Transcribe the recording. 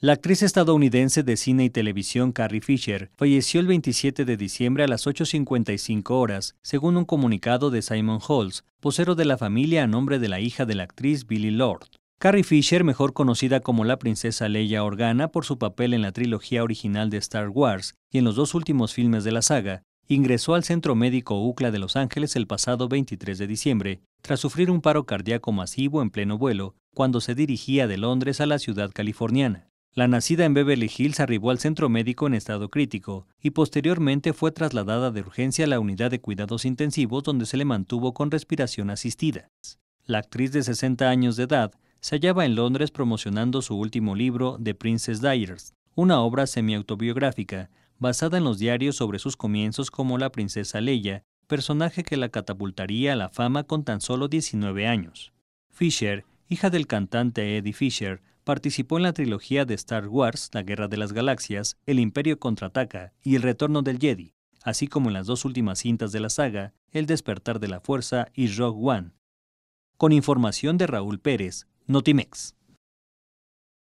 La actriz estadounidense de cine y televisión Carrie Fisher falleció el 27 de diciembre a las 8.55 horas, según un comunicado de Simon Halls, vocero de la familia a nombre de la hija de la actriz Billie Lord. Carrie Fisher, mejor conocida como la princesa Leia Organa por su papel en la trilogía original de Star Wars y en los dos últimos filmes de la saga, ingresó al Centro Médico UCLA de Los Ángeles el pasado 23 de diciembre, tras sufrir un paro cardíaco masivo en pleno vuelo, cuando se dirigía de Londres a la ciudad californiana. La nacida en Beverly Hills arribó al centro médico en estado crítico y posteriormente fue trasladada de urgencia a la unidad de cuidados intensivos donde se le mantuvo con respiración asistida. La actriz de 60 años de edad se hallaba en Londres promocionando su último libro, The Princess Diaries, una obra semiautobiográfica basada en los diarios sobre sus comienzos como la princesa Leia, personaje que la catapultaría a la fama con tan solo 19 años. Fisher, hija del cantante Eddie Fisher, participó en la trilogía de Star Wars, La Guerra de las Galaxias, El Imperio contraataca y El Retorno del Jedi, así como en las dos últimas cintas de la saga, El Despertar de la Fuerza y Rogue One. Con información de Raúl Pérez, Notimex.